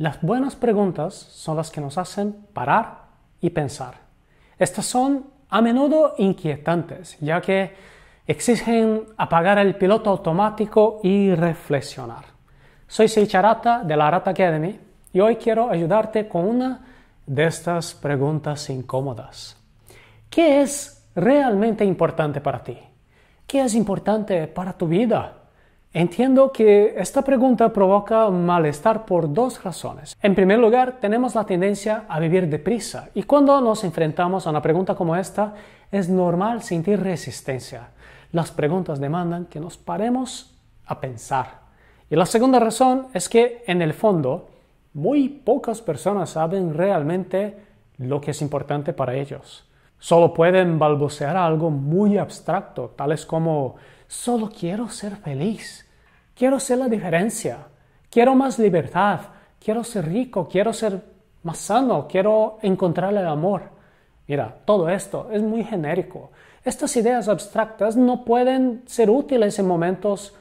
Las buenas preguntas son las que nos hacen parar y pensar. Estas son a menudo inquietantes, ya que exigen apagar el piloto automático y reflexionar. Soy Seicharata de la Arata Academy y hoy quiero ayudarte con una de estas preguntas incómodas. ¿Qué es realmente importante para ti? ¿Qué es importante para tu vida? Entiendo que esta pregunta provoca malestar por dos razones. En primer lugar, tenemos la tendencia a vivir deprisa y cuando nos enfrentamos a una pregunta como esta, es normal sentir resistencia. Las preguntas demandan que nos paremos a pensar. Y la segunda razón es que, en el fondo, muy pocas personas saben realmente lo que es importante para ellos. Solo pueden balbucear algo muy abstracto, tales como solo quiero ser feliz. Quiero ser la diferencia. Quiero más libertad. Quiero ser rico. Quiero ser más sano. Quiero encontrar el amor. Mira, todo esto es muy genérico. Estas ideas abstractas no pueden ser útiles en momentos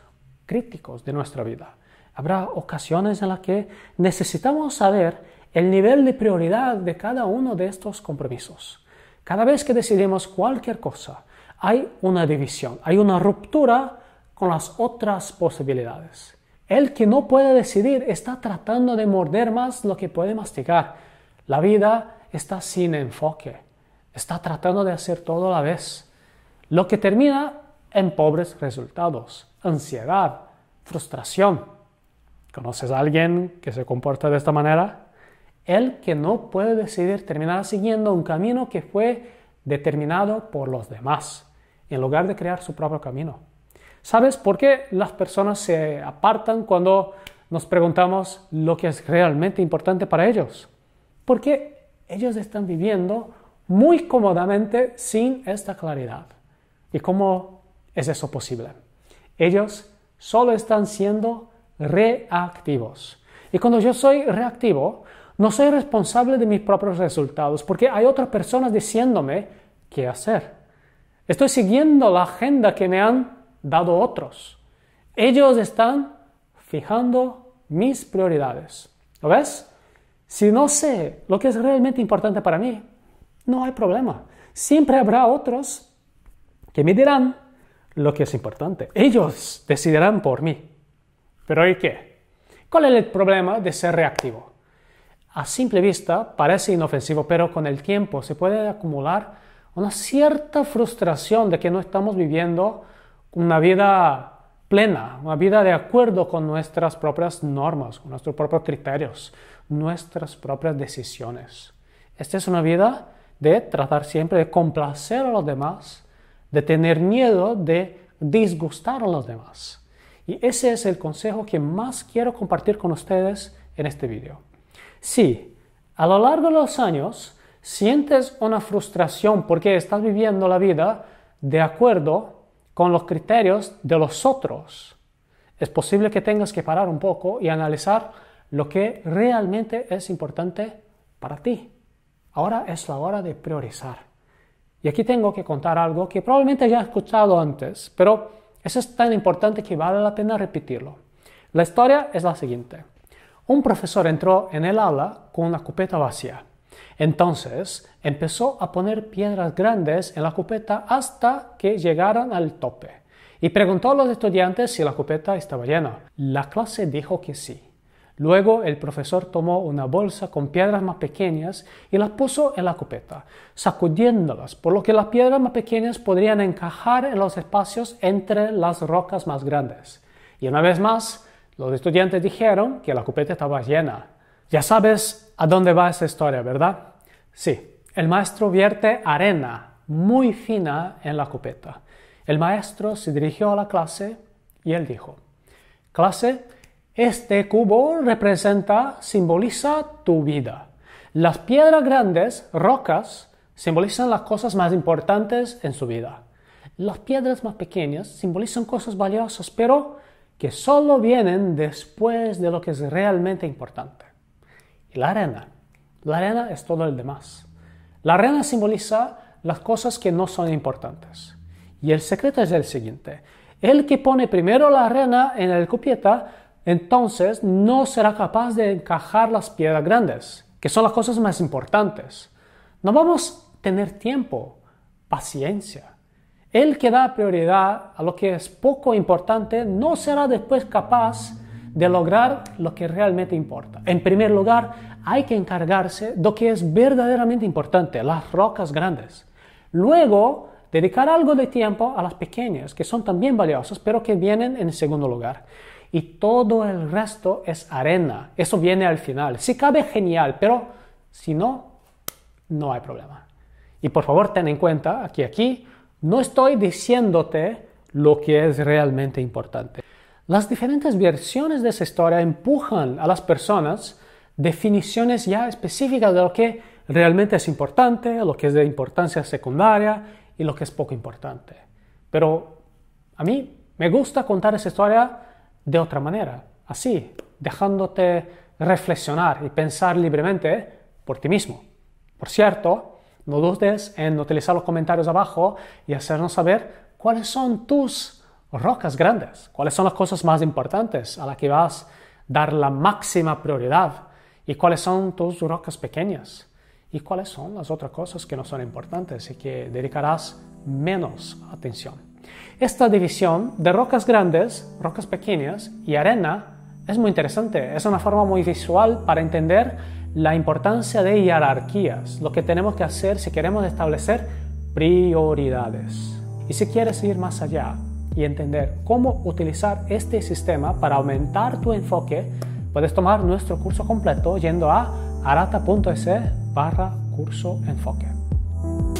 críticos de nuestra vida. Habrá ocasiones en las que necesitamos saber el nivel de prioridad de cada uno de estos compromisos. Cada vez que decidimos cualquier cosa, hay una división, hay una ruptura con las otras posibilidades. El que no puede decidir está tratando de morder más lo que puede masticar. La vida está sin enfoque. Está tratando de hacer todo a la vez. Lo que termina en pobres resultados, ansiedad, frustración. ¿Conoces a alguien que se comporta de esta manera? El que no puede decidir terminará siguiendo un camino que fue determinado por los demás, en lugar de crear su propio camino. ¿Sabes por qué las personas se apartan cuando nos preguntamos lo que es realmente importante para ellos? Porque ellos están viviendo muy cómodamente sin esta claridad. ¿Y cómo es eso posible? Ellos solo están siendo reactivos. Y cuando yo soy reactivo, no soy responsable de mis propios resultados, porque hay otras personas diciéndome qué hacer. Estoy siguiendo la agenda que me han dado otros. Ellos están fijando mis prioridades. ¿Lo ves? Si no sé lo que es realmente importante para mí, no hay problema. Siempre habrá otros que me dirán lo que es importante. Ellos decidirán por mí. Pero ¿y qué? ¿Cuál es el problema de ser reactivo? A simple vista parece inofensivo, pero con el tiempo se puede acumular una cierta frustración de que no estamos viviendo una vida plena, una vida de acuerdo con nuestras propias normas, con nuestros propios criterios, nuestras propias decisiones. Esta es una vida de tratar siempre de complacer a los demás, de tener miedo de disgustar a los demás. Y ese es el consejo que más quiero compartir con ustedes en este video. Si a lo largo de los años sientes una frustración porque estás viviendo la vida de acuerdo con los criterios de los otros, es posible que tengas que parar un poco y analizar lo que realmente es importante para ti. Ahora es la hora de priorizar. Y aquí tengo que contar algo que probablemente ya has escuchado antes, pero eso es tan importante que vale la pena repetirlo. La historia es la siguiente. Un profesor entró en el aula con una copeta vacía entonces empezó a poner piedras grandes en la cubeta hasta que llegaran al tope. Y preguntó a los estudiantes si la cubeta estaba llena. La clase dijo que sí. Luego el profesor tomó una bolsa con piedras más pequeñas y las puso en la copeta, sacudiéndolas, por lo que las piedras más pequeñas podrían encajar en los espacios entre las rocas más grandes. Y una vez más, los estudiantes dijeron que la copeta estaba llena. Ya sabes a dónde va esa historia, ¿verdad? Sí, el maestro vierte arena muy fina en la copeta. El maestro se dirigió a la clase y él dijo, clase, este cubo representa, simboliza tu vida. Las piedras grandes, rocas, simbolizan las cosas más importantes en su vida. Las piedras más pequeñas simbolizan cosas valiosas, pero que solo vienen después de lo que es realmente importante y la arena. La arena es todo el demás. La arena simboliza las cosas que no son importantes. Y el secreto es el siguiente. El que pone primero la arena en el copieta, entonces no será capaz de encajar las piedras grandes, que son las cosas más importantes. No vamos a tener tiempo, paciencia. El que da prioridad a lo que es poco importante no será después capaz de lograr lo que realmente importa. En primer lugar, hay que encargarse de lo que es verdaderamente importante, las rocas grandes. Luego, dedicar algo de tiempo a las pequeñas, que son también valiosas, pero que vienen en segundo lugar. Y todo el resto es arena. Eso viene al final. Si cabe, genial, pero si no, no hay problema. Y por favor, ten en cuenta que aquí no estoy diciéndote lo que es realmente importante. Las diferentes versiones de esa historia empujan a las personas definiciones ya específicas de lo que realmente es importante, lo que es de importancia secundaria y lo que es poco importante. Pero a mí me gusta contar esa historia de otra manera, así, dejándote reflexionar y pensar libremente por ti mismo. Por cierto, no dudes en utilizar los comentarios abajo y hacernos saber cuáles son tus rocas grandes, cuáles son las cosas más importantes a las que vas a dar la máxima prioridad y cuáles son tus rocas pequeñas y cuáles son las otras cosas que no son importantes y que dedicarás menos atención. Esta división de rocas grandes, rocas pequeñas y arena es muy interesante, es una forma muy visual para entender la importancia de jerarquías, lo que tenemos que hacer si queremos establecer prioridades. Y si quieres ir más allá, y entender cómo utilizar este sistema para aumentar tu enfoque, puedes tomar nuestro curso completo yendo a arata.se barra curso enfoque.